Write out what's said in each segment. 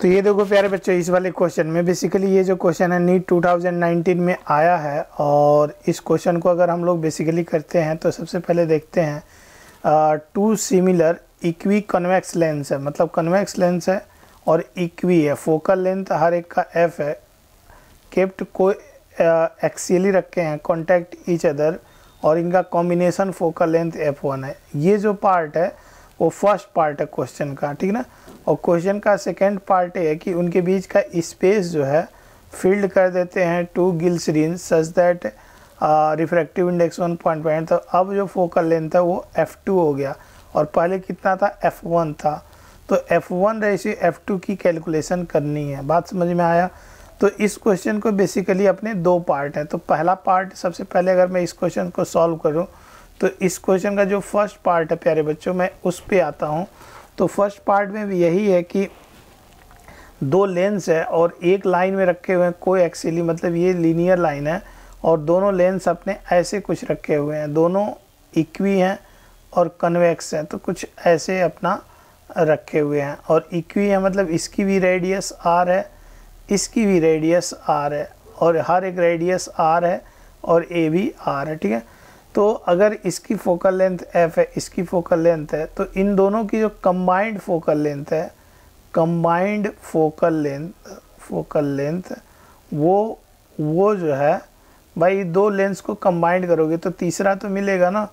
तो ये देखो प्यारे बच्चों इस वाले क्वेश्चन में बेसिकली ये जो क्वेश्चन है नीट 2019 में आया है और इस क्वेश्चन को अगर हम लोग बेसिकली करते हैं तो सबसे पहले देखते हैं two similar equiconvex lens है मतलब कन्वेक्स लेंस है और इक्वी है फोकल लेंथ हर एक का एफ है केप्ट को एक्सीली रखे हैं कॉन्टैक्ट ईच अदर और इनका combination focal length F one है ये जो पार्ट है वो फर्स्ट पार्ट है क्वेश्चन का ठीक ना और क्वेश्चन का सेकेंड पार्ट है कि उनके बीच का स्पेस जो है फील्ड कर देते हैं to glycerine such that refractive index one point point तो अब जो फोकल लेंथ है वो एफ़ टू हो गया और पहले कितना था एफ़ वन था तो F one ratio F two की कैलकुलेशन करनी है बात समझ में आया तो इस क्वेश्चन को बेसिकली अपने दो पार्ट हैं तो पहला पार्ट सबसे पहले अगर मैं इस क्वेश्चन को सॉल्व करूँ तो इस क्वेश्चन का जो फर्स्ट पार्ट है प्यारे बच्चों मैं उस पर आता हूँ तो फर्स्ट पार्ट में भी यही है कि दो लेंस है और एक लाइन में रखे हुए हैं कोई एक्सीली मतलब ये लीनियर लाइन है और दोनों लेंस अपने ऐसे कुछ रखे हुए हैं दोनों इक्वी हैं और कन्वेक्स हैं तो कुछ ऐसे अपना रखे हुए हैं और इक्वी है मतलब इसकी भी रेडियस आर है इसकी भी रेडियस आर है और हर एक रेडियस आर है और ए भी आर है ठीक है तो अगर इसकी फोकल लेंथ एफ है इसकी फोकल लेंथ है तो इन दोनों की जो कम्बाइंड फोकल लेंथ है combined focal length focal length वो वो जो है भाई दो लेंस को कम्बाइंड करोगे तो तीसरा तो मिलेगा ना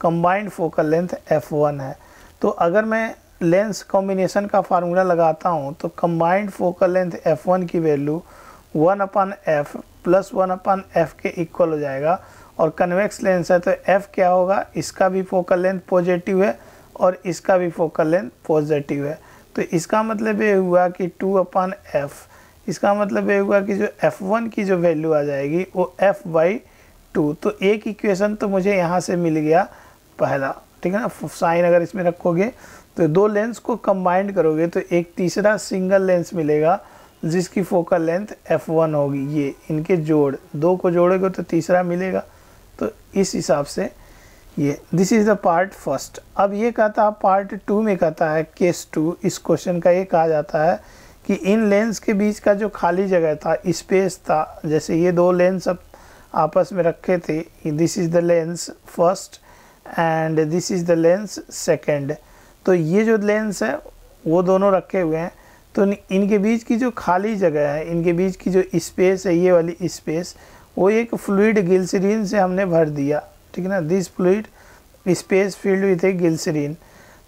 combined focal length F one है तो अगर मैं लेंस कॉम्बिनेशन का फार्मूला लगाता हूँ तो combined focal length F one की value one upon F plus one upon F के इक्वल हो जाएगा और कन्वेक्स लेंस है तो एफ क्या होगा इसका भी फोकल लेंथ पॉजिटिव है और इसका भी फोकल लेंथ पॉजिटिव है तो इसका मतलब ये हुआ कि टू अपॉन एफ़ इसका मतलब ये हुआ कि जो एफ वन की जो वैल्यू आ जाएगी वो एफ बाई टू तो एक इक्वेशन तो मुझे यहाँ से मिल गया पहला ठीक है ना साइन अगर इसमें रखोगे तो दो लेंस को कंबाइंड करोगे तो एक तीसरा सिंगल लेंस मिलेगा जिसकी फोकल लेंथ वन होगी ये इनके जोड़ दो को जोड़ोगे तो तीसरा मिलेगा तो इस हिसाब से ये this is the part first अब ये कहता है पार्ट टू में कहता है केस टू इस क्वेश्चन का ये कहा जाता है कि इन लेंस के बीच का जो खाली जगह था स्पेस था जैसे ये दो लेंस अब आपस में रखे थे this is the lens first and this is the lens second तो ये जो लेंस है वो दोनों रखे हुए हैं तो इनके बीच की जो खाली जगह है इनके बीच की जो स्पेस है ये वाली स्पेस वो एक फ्लूड गिल्सरीन से हमने भर दिया ठीक है ना this fluid space filled with a glycerine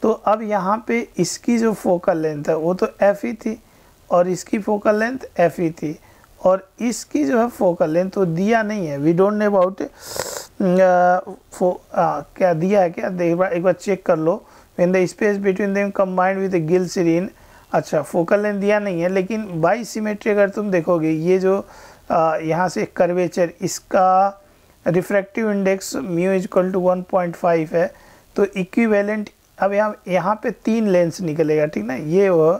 तो अब यहाँ पे इसकी जो फोकल लेंथ है वो तो एफ ई थी और इसकी फोकल लेंथ एफ ही थी और इसकी जो है फोकल लेंथ तो दिया नहीं है वी डोंट नो अबाउट क्या दिया है क्या एक बार एक बार चेक कर लो in the space between them combined with glycerine अच्छा फोकल लेंथ दिया नहीं है लेकिन बाई सीमेट्री अगर तुम देखोगे ये जो यहाँ से करवेचर इसका refractive index mu is equal to one point five है तो इक्विवेलेंट अब यहाँ यहाँ पे तीन लेंस निकलेगा ठीक ना ये वो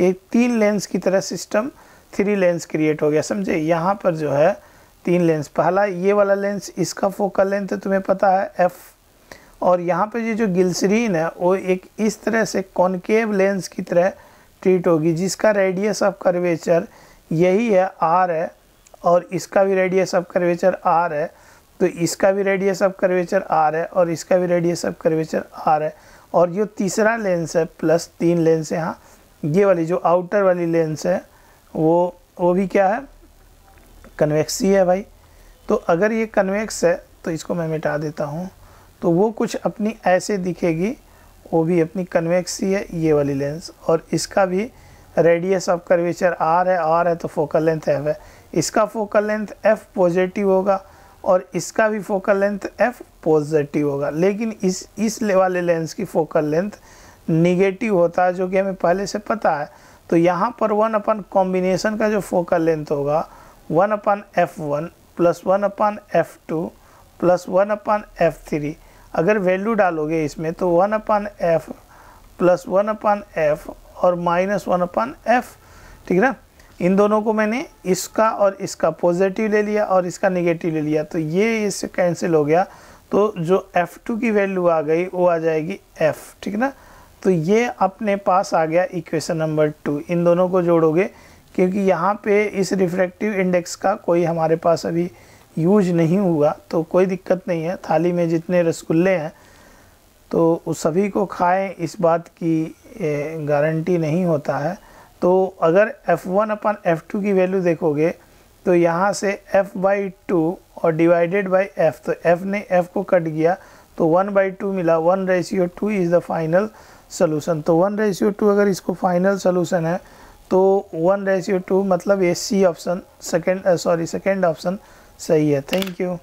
ये तीन लेंस की तरह सिस्टम थ्री लेंस क्रिएट हो गया समझे यहाँ पर जो है तीन लेंस पहला ये वाला लेंस इसका फोकल लेंथ तुम्हें पता है एफ़ और यहाँ पे ये जो गिल्सरीन है वो एक इस तरह से कॉनकेव लेंस की तरह ट्रीट होगी जिसका रेडियस ऑफ कर्वेचर यही है आर है और इसका भी रेडियस ऑफ कर्वेचर आर है तो इसका भी रेडियस ऑफ कर्वेचर आर है और इसका भी रेडियस ऑफ कर्वेचर आर है और जो तीसरा लेंस है प्लस तीन लेंस है हाँ ये वाली जो आउटर वाली लेंस है वो वो भी क्या है कन्वेक्स है भाई तो अगर ये कन्वेक्स है तो इसको मैं मिटा देता हूँ तो वो कुछ अपनी ऐसे दिखेगी वो भी अपनी कन्वेक्स है ये वाली लेंस और इसका भी रेडियस ऑफ कर्वेचर आर है आर है तो फोकल लेंथ एफ है इसका फोकल लेंथ एफ पॉजिटिव होगा और इसका भी फोकल लेंथ एफ पॉजिटिव होगा लेकिन इस इस वाले लेंस की फोकल लेंथ निगेटिव होता है जो कि हमें पहले से पता है तो यहाँ पर वन अपन कॉम्बिनेशन का जो फोकल लेंथ होगा one upon F one plus one upon F two plus one upon F three अगर वैल्यू डालोगे इसमें तो one upon F plus one upon F और माइनस वन अपन एफ ठीक है ना इन दोनों को मैंने इसका और इसका पॉजिटिव ले लिया और इसका नेगेटिव ले लिया तो ये इससे कैंसिल हो गया तो जो एफ़ टू की वैल्यू आ गई वो आ जाएगी एफ़ ठीक है ना तो ये अपने पास आ गया इक्वेशन नंबर टू इन दोनों को जोड़ोगे क्योंकि यहाँ पे इस रिफ्रैक्टिव इंडेक्स का कोई हमारे पास अभी यूज नहीं हुआ तो कोई दिक्कत नहीं है थाली में जितने रसगुल्ले हैं तो सभी को खाएं इस बात की गारंटी नहीं होता है तो अगर F1 वन अपन एफ़ की वैल्यू देखोगे तो यहाँ से F बाई टू और डिवाइडेड बाई F तो F ने F को कट किया तो वन बाई टू मिला one ratio two is the final solution तो वन रेशियो टू अगर इसको फाइनल सोलूसन है तो वन रेशियो टू मतलब ये C option second sorry second option सही है थैंक यू